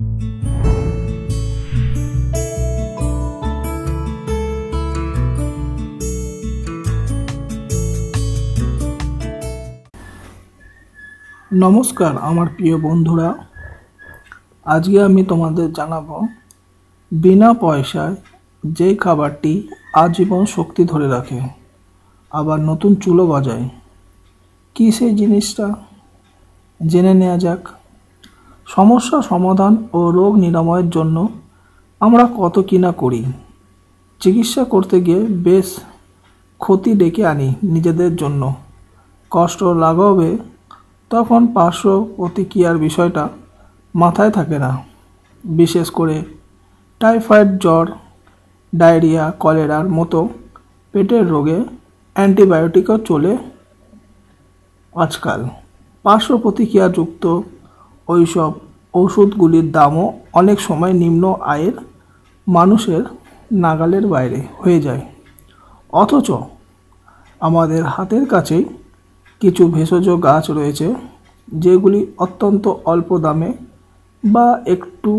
নমস্কার আমার প্রিয় বন্ধুরা আজকে আমি তোমাদের জানাবো বিনা পয়সায় যে খাবারটি আজীবন শক্তি ধরে রাখে আবার নতুন চুলো গজায় কী সেই জিনিসটা জেনে নেওয়া যাক সমস্যা সমাধান ও রোগ নিরাময়ের জন্য আমরা কত কিনা করি চিকিৎসা করতে গিয়ে বেশ ক্ষতি ডেকে আনি নিজেদের জন্য কষ্ট লাগাবে তখন পার্শ্ব প্রতিক্রিয়ার বিষয়টা মাথায় থাকে না বিশেষ করে টাইফয়েড জ্বর ডায়রিয়া কলেরার মতো পেটের রোগে অ্যান্টিবায়োটিকও চলে আজকাল পার্শ্ব প্রতিক্রিয়াযুক্ত ওইসব ওষুধগুলির দামও অনেক সময় নিম্ন আয়ের মানুষের নাগালের বাইরে হয়ে যায় অথচ আমাদের হাতের কাছেই কিছু ভেষজ গাছ রয়েছে যেগুলি অত্যন্ত অল্প দামে বা একটু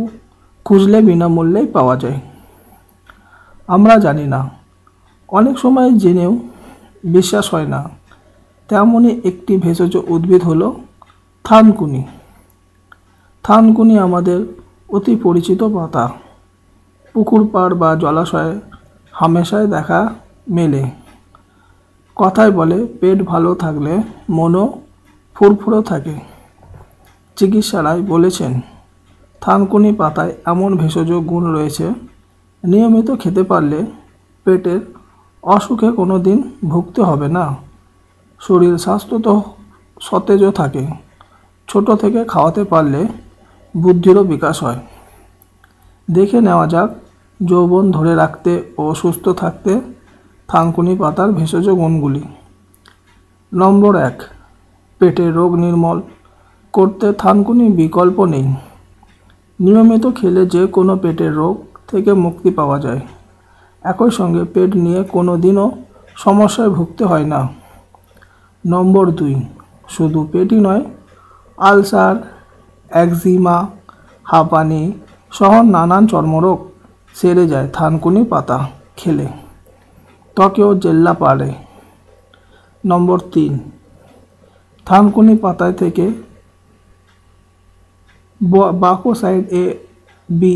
খুঁজলে বিনামূল্যেই পাওয়া যায় আমরা জানি না অনেক সময় জেনেও বিশ্বাস হয় না তেমনই একটি ভেষজ উদ্ভিদ হলো থানকুনি থানকুনি আমাদের অতি পরিচিত পাতা পুকুর পাড় বা জলাশয়ে হামেশায় দেখা মেলে কথায় বলে পেট ভালো থাকলে মনও ফুরফুরো থাকে চিকিৎসারায় বলেছেন থানকুনি পাতায় এমন ভেষজ গুণ রয়েছে নিয়মিত খেতে পারলে পেটের অসুখে কোনো দিন ভুগতে হবে না শরীর স্বাস্থ্য তো সতেজও থাকে ছোট থেকে খাওয়াতে পারলে বুদ্ধিরও বিকাশ হয় দেখে নেওয়া যাক যৌবন ধরে রাখতে ও সুস্থ থাকতে থানকুনি পাতার ভেষজ গুণগুলি নম্বর এক পেটে রোগ নির্মল করতে থানকুনি বিকল্প নেই নিয়মিত খেলে যে কোনো পেটের রোগ থেকে মুক্তি পাওয়া যায় একই সঙ্গে পেট নিয়ে কোনো দিনও সমস্যায় ভুগতে হয় না নম্বর দুই শুধু পেটই নয় আলসার একজিমা হাঁপানি সহ নানান চর্মরোগ সেরে যায় থানকুনি পাতা খেলে ত্বকেও জেল্লা পারে নম্বর তিন থানকুনি পাতায় থেকে বাকোসাইড এ বি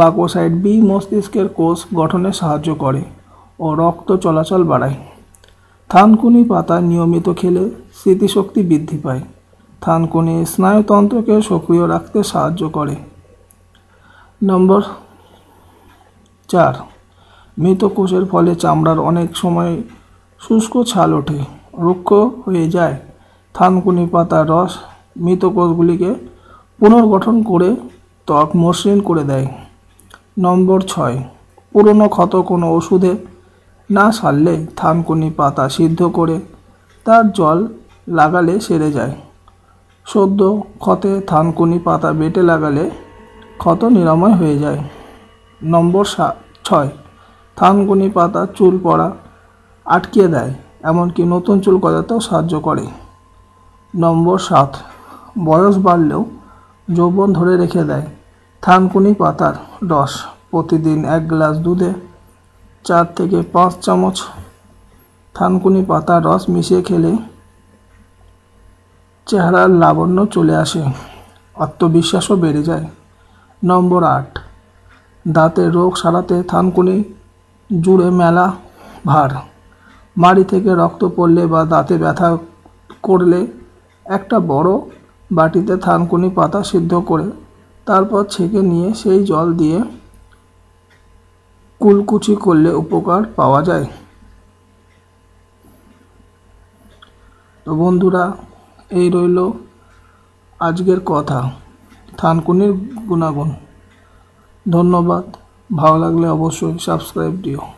বাকোসাইড বি মস্তিষ্কের কোষ গঠনে সাহায্য করে ও রক্ত চলাচল বাড়ায় থানকুনি পাতা নিয়মিত খেলে স্মৃতিশক্তি বৃদ্ধি পায় থানকুনি স্নায়ুতন্ত্রকে সক্রিয় রাখতে সাহায্য করে নম্বর চার মৃত কোষের ফলে চামড়ার অনেক সময় শুষ্ক ছাল ওঠে রুক্ষ হয়ে যায় থানকুনি পাতার রস মৃত কোষগুলিকে পুনর্গঠন করে ত্বক মসৃণ করে দেয় নম্বর ছয় পুরনো ক্ষত কোনো ওষুধে না সারলে থানকুনি পাতা সিদ্ধ করে তার জল লাগালে সেরে যায় সদ্য ক্ষতে থানকুনি পাতা বেটে লাগালে ক্ষত নিরাময় হয়ে যায় নম্বর সাত ছয় থানকুনি পাতা চুল পড়া আটকিয়ে দেয় এমনকি নতুন চুল করাতেও সাহায্য করে নম্বর সাত বয়স বাড়লেও যৌবন ধরে রেখে দেয় থানকুনি পাতার রস প্রতিদিন এক গ্লাস দুধে চার থেকে পাঁচ চামচ থানকুনি পাতার রস মিশিয়ে খেলে চেহারার লাবণ্য চলে আসে আত্মবিশ্বাসও বেড়ে যায় নম্বর আট দাঁতের রোগ সারাতে থানকুনি জুড়ে মেলা ভার মাড়ি থেকে রক্ত পড়লে বা দাঁতে ব্যথা করলে একটা বড় বাটিতে থানকুনি পাতা সিদ্ধ করে তারপর ছেঁকে নিয়ে সেই জল দিয়ে কুলকুচি করলে উপকার পাওয়া যায় তো বন্ধুরা এই রইল আজকের কথা থানকুনির গুণাগুণ ধন্যবাদ ভালো লাগলে অবশ্যই সাবস্ক্রাইব দিও